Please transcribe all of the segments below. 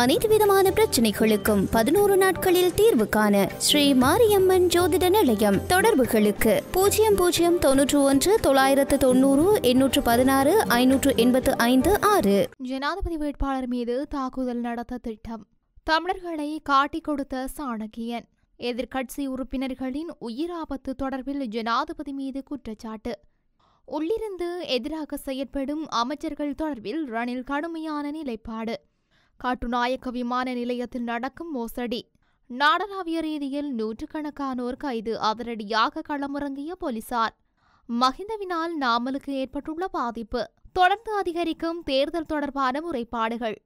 அனைத்து விதமான பிரச்சனைகளுக்கும் பதினோரு நாட்களில் தீர்வு காண ஸ்ரீ மாரியம்மன் ஜோதிட நிலையம் தொடர்புகளுக்கு பூஜ்ஜியம் பூஜ்ஜியம் தொன்னூற்று ஒன்று தொள்ளாயிரத்து தொண்ணூறு எண்ணூற்று பதினாறு ஐநூற்று எண்பத்து ஐந்து ஆறு ஜனாதிபதி வேட்பாளர் மீது தாக்குதல் நடத்த திட்டம் தமிழர்களை காட்டிக் கொடுத்த சாணக்கியன் எதிர்க்கட்சி உறுப்பினர்களின் உயிராபத்து தொடர்பில் ஜனாதிபதி மீது குற்றச்சாட்டு உள்ளிருந்து எதிராக செயற்படும் அமைச்சர்கள் தொடர்பில் ரணில் கடுமையான நிலைப்பாடு காட்டுநாயக்க விமான நிலையத்தில் நடக்கும் மோசடி நாடளாவிய ரீதியில் நூற்றுக்கணக்கானோர் கைது அதிரடியாக களமிறங்கிய போலீசார் மஹிந்தவினால் நாமலுக்கு ஏற்பட்டுள்ள பாதிப்பு தொடர்ந்து அதிகரிக்கும் தேர்தல் தொடர்பான முறைப்பாடுகள்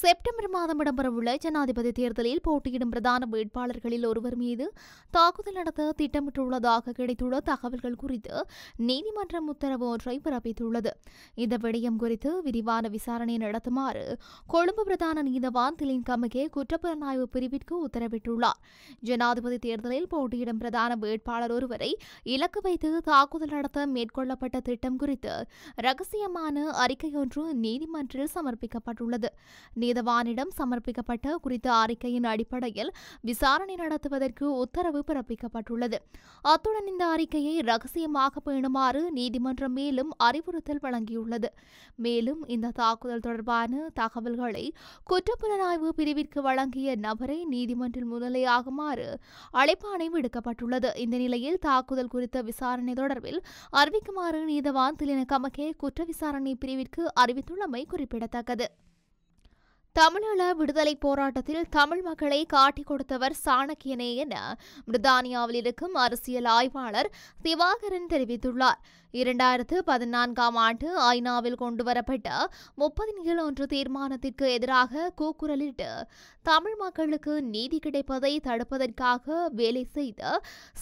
செப்டம்பர் மாதம் இடம்பெறவுள்ள ஜனாதிபதி தேர்தலில் போட்டியிடும் பிரதான வேட்பாளர்களில் ஒருவர் மீது தாக்குதல் நடத்த திட்டமிட்டுள்ளதாக கிடைத்துள்ள தகவல்கள் குறித்து நீதிமன்றம் உத்தரவு ஒன்றை பிறப்பித்துள்ளது இந்த விடயம் குறித்து விரிவான விசாரணை நடத்துமாறு கொழும்பு பிரதான நீதவான் திலின் கமகே குற்றப்புலனாய்வு பிரிவிற்கு உத்தரவிட்டுள்ளார் ஜனாதிபதி தேர்தலில் போட்டியிடும் பிரதான வேட்பாளர் ஒருவரை இலக்கு வைத்து தாக்குதல் நடத்த மேற்கொள்ளப்பட்ட திட்டம் குறித்து ரகசியமான அறிக்கை ஒன்று நீதிமன்றில் சமர்ப்பிக்கப்பட்டுள்ளது சேதவானிடம் சமர்ப்பிக்கப்பட்ட குறித்த அறிக்கையின் அடிப்படையில் விசாரணை நடத்துவதற்கு உத்தரவு பிறப்பிக்கப்பட்டுள்ளது அத்துடன் இந்த அறிக்கையை ரகசியமாக பேணுமாறு நீதிமன்றம் மேலும் அறிவுறுத்தல் வழங்கியுள்ளது மேலும் இந்த தாக்குதல் தொடர்பான தகவல்களை குற்றப்புலனாய்வு பிரிவிற்கு வழங்கிய நபரை நீதிமன்றில் முன்னிலையாகுமாறு அழைப்பாணை விடுக்கப்பட்டுள்ளது இந்த நிலையில் தாக்குதல் குறித்த விசாரணை தொடர்பில் அறிவிக்குமாறு நீதவான் திலின கமகே குற்ற விசாரணை பிரிவிற்கு அறிவித்துள்ளமை குறிப்பிடத்தக்கது தமிழீழ விடுதலை போராட்டத்தில் தமிழ் மக்களை காட்டிக் கொடுத்தவர் சாணக்கியனே என பிரித்தானியாவில் இருக்கும் அரசியல் ஆய்வாளர் திவாகரன் தெரிவித்துள்ளார் இரண்டாயிரத்து பதினான்காம் ஆண்டு ஐநாவில் கொண்டுவரப்பட்ட முப்பதின்கள் ஒன்று தீர்மானத்திற்கு எதிராக கூக்குரலிட்டு தமிழ் மக்களுக்கு நீதி கிடைப்பதை தடுப்பதற்காக வேலை செய்த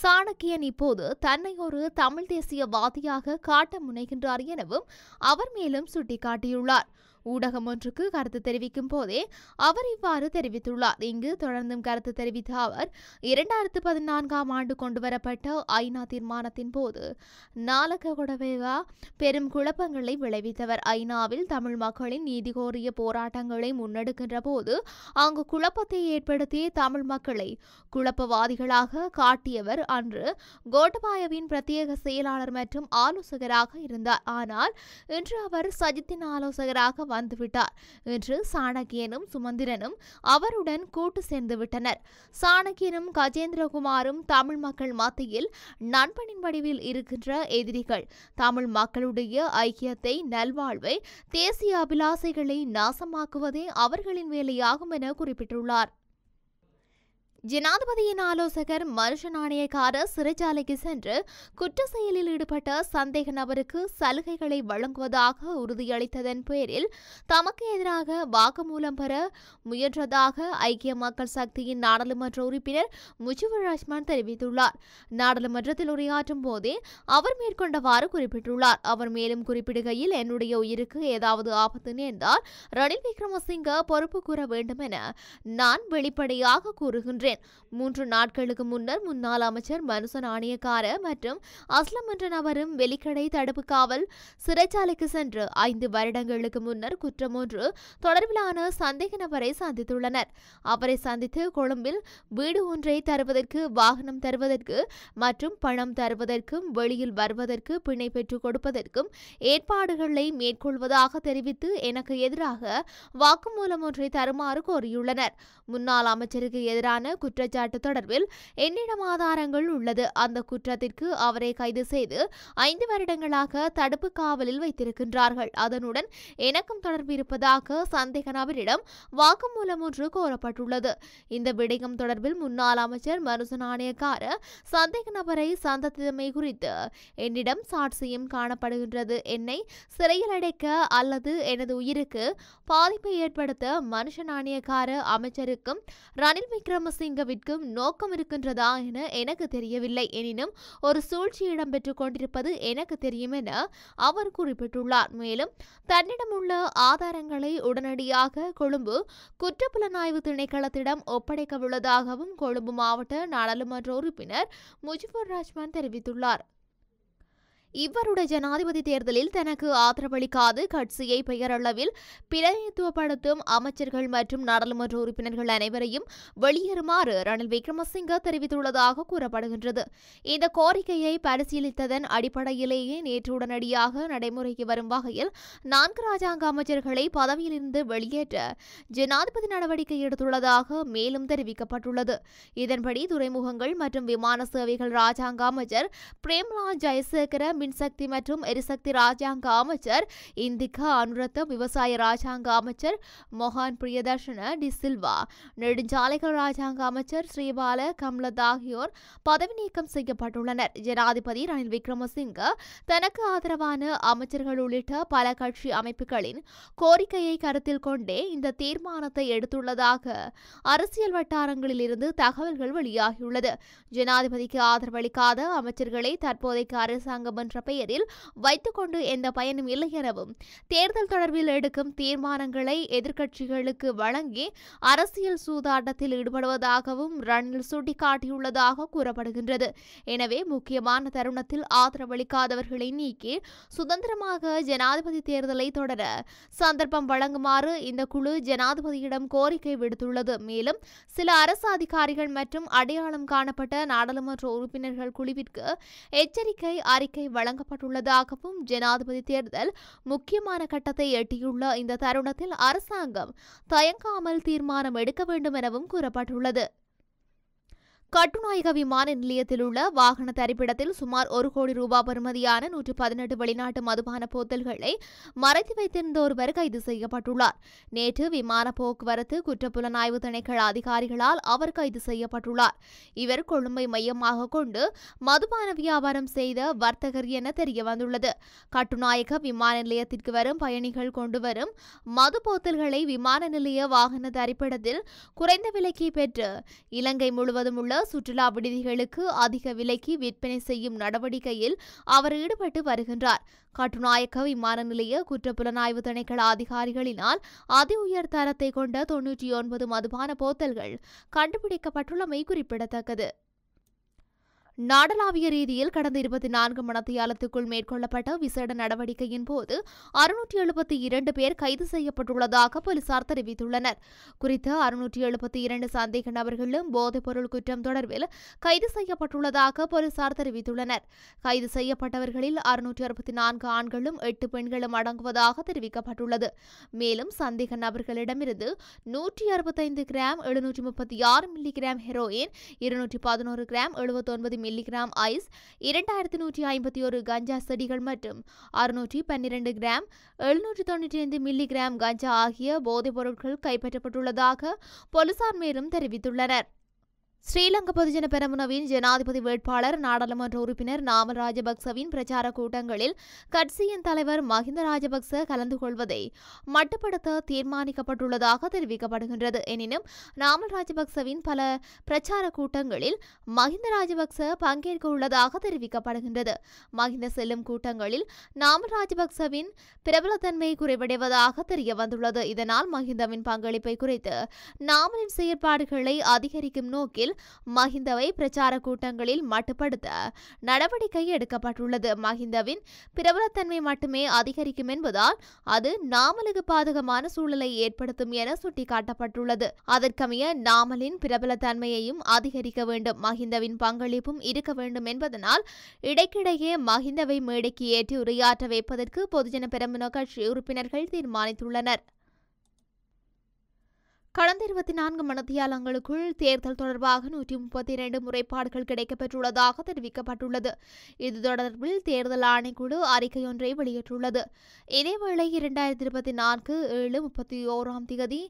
சாணக்கியன் இப்போது தன்னை ஒரு தமிழ் தேசியவாதியாக காட்ட முனைகின்றார் எனவும் அவர் மேலும் சுட்டிக்காட்டியுள்ளார் ஊடகம் ஒன்றுக்கு கருத்து தெரிவிக்கும் போதே அவர் இவ்வாறு தெரிவித்துள்ளார் இங்கு தொடர்ந்தும் கருத்து தெரிவித்த அவர் இரண்டாயிரத்து பதினான்காம் ஆண்டு கொண்டுவரப்பட்ட ஐநா தீர்மானத்தின் போது நாலக கொடவேவா பெரும் குழப்பங்களை விளைவித்தவர் ஐநாவில் தமிழ் மக்களின் நீதி கோரிய போராட்டங்களை முன்னெடுக்கின்ற போது அங்கு குழப்பத்தை ஏற்படுத்தி தமிழ் மக்களை குழப்பவாதிகளாக காட்டியவர் அன்று கோட்டபாயவின் பிரத்யேக செயலாளர் மற்றும் ஆலோசகராக இருந்தார் ஆனால் இன்று அவர் சஜித்தின் ஆலோசகராக வந்துவிட்டார் என்று சாணக்கியனும் சுமந்திரனும் அவருடன் கூட்டு சேர்ந்து விட்டனர் சாணக்கியனும் கஜேந்திரகுமாரும் தமிழ் மக்கள் மத்தியில் நண்பனின் வடிவில் இருக்கின்ற எதிரிகள் தமிழ் மக்களுடைய ஐக்கியத்தை நல்வாழ்வை தேசிய அபிலாசைகளை நாசமாக்குவதே அவர்களின் வேலையாகும் என குறிப்பிட்டுள்ளார் ஜனாதிபதியின் ஆலோசகர் மனுஷ நாணயக்கார சிறைச்சாலைக்கு சென்று குற்ற செயலில் ஈடுபட்ட சந்தேக நபருக்கு சலுகைகளை வழங்குவதாக உறுதியளித்ததன் பேரில் தமக்கு எதிராக வாக்குமூலம் பெற முயன்றதாக ஐக்கிய மக்கள் சக்தியின் நாடாளுமன்ற உறுப்பினர் முஜிபுர் ரஹ்மான் தெரிவித்துள்ளார் நாடாளுமன்றத்தில் உரையாற்றும் போதே அவர் மேற்கொண்டவாறு குறிப்பிட்டுள்ளார் அவர் மேலும் குறிப்பிடுகையில் என்னுடைய உயிருக்கு ஏதாவது ஆபத்து நேர்ந்தால் ரணில் விக்ரமசிங்க பொறுப்பு கூற வேண்டும் என நான் வெளிப்படையாக கூறுகின்றேன் வருகின்றேன் மூன்று நாட்களுக்கு முன்னர் முன்னாள் அமைச்சர் மனுசன் ஆணையக்கார மற்றும் அஸ்லம் என்ற நபரும் வெலிக்கடை தடுப்பு காவல் சிறைச்சாலைக்கு சென்று ஐந்து வருடங்களுக்கு முன்னர் குற்றம் ஒன்று தொடர்பிலான சந்தேக நபரை சந்தித்துள்ளனர் அவரை சந்தித்து கொழும்பில் வீடு ஒன்றை தருவதற்கு வாகனம் தருவதற்கு மற்றும் பணம் தருவதற்கும் வெளியில் வருவதற்கு பிணை பெற்றுக் கொடுப்பதற்கும் ஏற்பாடுகளை மேற்கொள்வதாக தெரிவித்து எனக்கு எதிராக வாக்குமூலம் ஒன்றை தருமாறு கோரியுள்ளனர் முன்னாள் அமைச்சருக்கு எதிரான குற்றச்சாட்டு தொடர்பில் என்னிடம் ஆதாரங்கள் உள்ளது அந்த குற்றத்திற்கு அவரை கைது செய்து ஐந்து வருடங்களாக தடுப்பு காவலில் வைத்திருக்கின்றார்கள் அதனுடன் எனக்கும் தொடர்பு இருப்பதாக சந்தேக நபரிடம் வாக்குமூலம் ஒன்று கோரப்பட்டுள்ளது இந்த விடயம் தொடர்பில் முன்னாள் அமைச்சர் மனுச நாணயக்கார சந்தேக நபரை சந்தித்தமை குறித்து என்னிடம் சாட்சியம் காணப்படுகின்றது என்னை சிறையில் அடைக்க அல்லது எனது உயிருக்கு பாதிப்பை ஏற்படுத்த மனுஷ நாணயக்கார அமைச்சருக்கும் ரணில் விக்ரமசிங்க சிங்கவிற்கும் நோக்கம் இருக்கின்றதா என எனக்கு தெரியவில்லை எனினும் ஒரு சூழ்ச்சி இடம்பெற்றுக் கொண்டிருப்பது எனக்கு தெரியும் என அவர் குறிப்பிட்டுள்ளார் மேலும் தன்னிடம் உள்ள ஆதாரங்களை உடனடியாக கொழும்பு குற்றப்புலனாய்வு திணைக்களத்திடம் ஒப்படைக்க உள்ளதாகவும் கொழும்பு மாவட்ட நாடாளுமன்ற உறுப்பினர் முஜிபுர் ராஜ்மான் தெரிவித்துள்ளார் இவ்வருட ஜனாதிபதி தேர்தலில் தனக்கு ஆதரவளிக்காது கட்சியை பெயரளவில் பிரதிநிதித்துவப்படுத்தும் அமைச்சர்கள் மற்றும் நாடாளுமன்ற உறுப்பினர்கள் அனைவரையும் வெளியேறுமாறு ரணில் விக்ரமசிங்க தெரிவித்துள்ளதாக கூறப்படுகின்றது இந்த கோரிக்கையை பரிசீலித்ததன் அடிப்படையிலேயே நேற்று உடனடியாக நடைமுறைக்கு வரும் வகையில் நான்கு ராஜாங்க அமைச்சர்களை பதவியிலிருந்து வெளியேற்ற ஜனாதிபதி நடவடிக்கை எடுத்துள்ளதாக மேலும் தெரிவிக்கப்பட்டுள்ளது இதன்படி துறைமுகங்கள் மற்றும் விமான சேவைகள் ராஜாங்க அமைச்சர் பிரேம்லா ஜெயசேகர மின்சக்தி மற்றும் எரிசக்தி ராஜாங்க அமைச்சர் இந்திகா அனுரத்தம் விவசாய ராஜாங்க அமைச்சர் மொஹான் பிரியதர்ஷன டி சில்வா நெடுஞ்சாலைகள் ராஜாங்க அமைச்சர் ஸ்ரீபால கம்லத் ஆகியோர் பதவி நீக்கம் செய்யப்பட்டுள்ளனர் ஜனாதிபதி ரணில் விக்ரமசிங்க தனக்கு ஆதரவான அமைச்சர்கள் உள்ளிட்ட பல கட்சி அமைப்புகளின் கோரிக்கையை கருத்தில் கொண்டே இந்த தீர்மானத்தை எடுத்துள்ளதாக அரசியல் வட்டாரங்களில் இருந்து தகவல்கள் வெளியாகியுள்ளது ஜனாதிபதிக்கு ஆதரவளிக்காத அமைச்சர்களை தற்போதைக்கு அரசாங்கம் என்ற பெயரில் வைத்துக்கொண்டு எந்த பயனும் இல்லை எனவும் தேர்தல் தொடர்பில் எடுக்கும் தீர்மானங்களை எதிர்க்கட்சிகளுக்கு வழங்கி அரசியல் சூதாட்டத்தில் ஈடுபடுவதாகவும் ரணில் சுட்டிக்காட்டியுள்ளதாக கூறப்படுகின்றது எனவே முக்கியமான தருணத்தில் ஆதரவளிக்காதவர்களை நீக்கி சுதந்திரமாக ஜனாதிபதி தேர்தலை தொடர சந்தர்ப்பம் வழங்குமாறு இந்த குழு ஜனாதிபதியிடம் கோரிக்கை விடுத்துள்ளது மேலும் சில அரசு அதிகாரிகள் மற்றும் அடையாளம் காணப்பட்ட நாடாளுமன்ற உறுப்பினர்கள் குழுவிற்கு எச்சரிக்கை அறிக்கை வழங்கப்பட்டுள்ளதாகவும் ஜனாதிபதி தேர்தல் முக்கியமான கட்டத்தை எட்டியுள்ள இந்த தருணத்தில் அரசாங்கம் தயங்காமல் தீர்மானம் எடுக்க வேண்டும் எனவும் கூறப்பட்டுள்ளது கட்டுநாயக விமான நிலையத்தில் உள்ள வாகன தரிப்பிடத்தில் சுமார் ஒரு கோடி ரூபாய் பருமதியான நூற்று பதினெட்டு வெளிநாட்டு மதுபான போத்தல்களை மறைத்து வைத்திருந்த ஒருவர் கைது செய்யப்பட்டுள்ளார் நேற்று விமான போக்குவரத்து குற்றப்புலனாய்வு திணைக்கள அதிகாரிகளால் அவர் கைது செய்யப்பட்டுள்ளார் இவர் கொழும்பை மையமாக கொண்டு மதுபான வியாபாரம் செய்த வர்த்தகர் என தெரிய வந்துள்ளது கட்டுநாயக விமான நிலையத்திற்கு வரும் பயணிகள் கொண்டு வரும் மது போத்தல்களை விமான நிலைய வாகன தரிப்பிடத்தில் குறைந்த விலைக்கு பெற்று இலங்கை முழுவதும் உள்ள உள்ள சுற்றுலா விடுதிகளுக்கு அதிக விலைக்கு விற்பனை செய்யும் நடவடிக்கையில் அவர் ஈடுபட்டு வருகின்றார் கட்டுநாயக்க விமான நிலைய குற்றப்புலனாய்வு திணைக்கள அதிகாரிகளினால் அதி உயர் தரத்தை கொண்ட தொன்னூற்றி ஒன்பது மதுபான போத்தல்கள் கண்டுபிடிக்கப்பட்டுள்ளமை குறிப்பிடத்தக்கது நாடளாவிய ரீதியில் கடந்த இருபத்தி நான்கு மணத்தியாலத்துக்குள் மேற்கொள்ளப்பட்ட விசேட நடவடிக்கையின் போது அறுநூற்றி எழுபத்தி இரண்டு பேர் கைது செய்யப்பட்டுள்ளதாக போலீசார் தெரிவித்துள்ளனர் குறித்த அறுநூற்றி எழுபத்தி இரண்டு சந்தேக நபர்களும் போதைப்பொருள் குற்றம் தொடர்பில் கைது செய்யப்பட்டுள்ளதாக போலீசார் தெரிவித்துள்ளனர் கைது செய்யப்பட்டவர்களில் அறுநூற்றி அறுபத்தி நான்கு ஆண்களும் எட்டு பெண்களும் அடங்குவதாக தெரிவிக்கப்பட்டுள்ளது மேலும் சந்தேக நபர்களிடமிருந்து நூற்றி அறுபத்தைந்து கிராம் எழுநூற்றி முப்பத்தி ஆறு மில்லி கிராம் ஹெரோயின் இருநூற்றி பதினோரு கிராம் எழுபத்தொன்பது மில்லிகிராம் ஐஸ் இரண்டாயிரத்தி நூற்றி ஐம்பத்தி ஒரு கஞ்சா செடிகள் மற்றும் அறுநூற்றி பன்னிரண்டு கிராம் எழுநூற்றி தொண்ணூற்றி ஐந்து மில்லிகிராம் கஞ்சா ஆகிய போதைப் பொருட்கள் கைப்பற்றப்பட்டுள்ளதாக போலீசார் மேலும் தெரிவித்துள்ளனர் ஸ்ரீலங்கா பொதுஜன பெரமுனவின் ஜனாதிபதி வேட்பாளர் நாடாளுமன்ற உறுப்பினர் நாம ராஜபக்சவின் பிரச்சார கூட்டங்களில் கட்சியின் தலைவர் மஹிந்த ராஜபக்ச கலந்து கொள்வதை மட்டுப்படுத்த தீர்மானிக்கப்பட்டுள்ளதாக தெரிவிக்கப்படுகின்றது எனினும் நாமல் ராஜபக்சவின் பல பிரச்சார கூட்டங்களில் மஹிந்த ராஜபக்ச பங்கேற்க உள்ளதாக தெரிவிக்கப்படுகின்றது மஹிந்த செல்லும் கூட்டங்களில் நாமல் ராஜபக்சவின் பிரபலத்தன்மை குறைவடைவதாக தெரிய வந்துள்ளது இதனால் மஹிந்தவின் பங்களிப்பை குறைத்து நாமலின் செயற்பாடுகளை அதிகரிக்கும் நோக்கில் நிலையில் மஹிந்தவை பிரச்சார கூட்டங்களில் மட்டுப்படுத்த நடவடிக்கை எடுக்கப்பட்டுள்ளது மஹிந்தவின் பிரபலத்தன்மை மட்டுமே அதிகரிக்கும் என்பதால் அது நாமலுக்கு பாதகமான சூழலை ஏற்படுத்தும் என சுட்டிக்காட்டப்பட்டுள்ளது அதற்கமைய நாமலின் பிரபலத்தன்மையையும் அதிகரிக்க வேண்டும் மஹிந்தவின் பங்களிப்பும் இருக்க வேண்டும் என்பதனால் இடைக்கிடையே மஹிந்தவை மேடைக்கு ஏற்றி உரையாற்ற வைப்பதற்கு பொதுஜன பெரம்புன கட்சி உறுப்பினர்கள் தீர்மானித்துள்ளனர் கடந்த இருபத்தி நான்கு மணத்தியாலங்களுக்குள் தேர்தல் தொடர்பாக நூற்றி முப்பத்தி இரண்டு முறைப்பாடுகள் கிடைக்கப்பெற்றுள்ளதாக தெரிவிக்கப்பட்டுள்ளது இது தொடர்பில் தேர்தல் ஆணைக்குழு அறிக்கை ஒன்றை வெளியிட்டுள்ளது இதேவேளை இரண்டாயிரத்தி இருபத்தி நான்கு ஏழு முப்பத்தி ஓராம் தேதி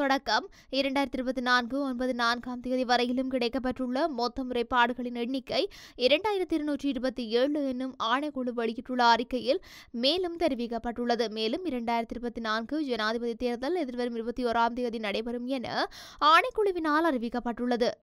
தொடக்கம் இரண்டாயிரத்தி இருபத்தி நான்கு ஒன்பது நான்காம் தேதி வரையிலும் கிடைக்கப்பெற்றுள்ள மொத்த முறைப்பாடுகளின் எண்ணிக்கை இரண்டாயிரத்தி இருநூற்றி இருபத்தி ஏழு என்னும் ஆணைக்குழு வெளியிட்டுள்ள அறிக்கையில் மேலும் தெரிவிக்கப்பட்டுள்ளது மேலும் இரண்டாயிரத்தி இருபத்தி நான்கு ஜனாதிபதி தேர்தல் எதிர்வரும் இருபத்தி ஓராம் தேதி நடைபெற வரும் என ஆணைக்குழுவினால் அறிவிக்கப்பட்டுள்ளது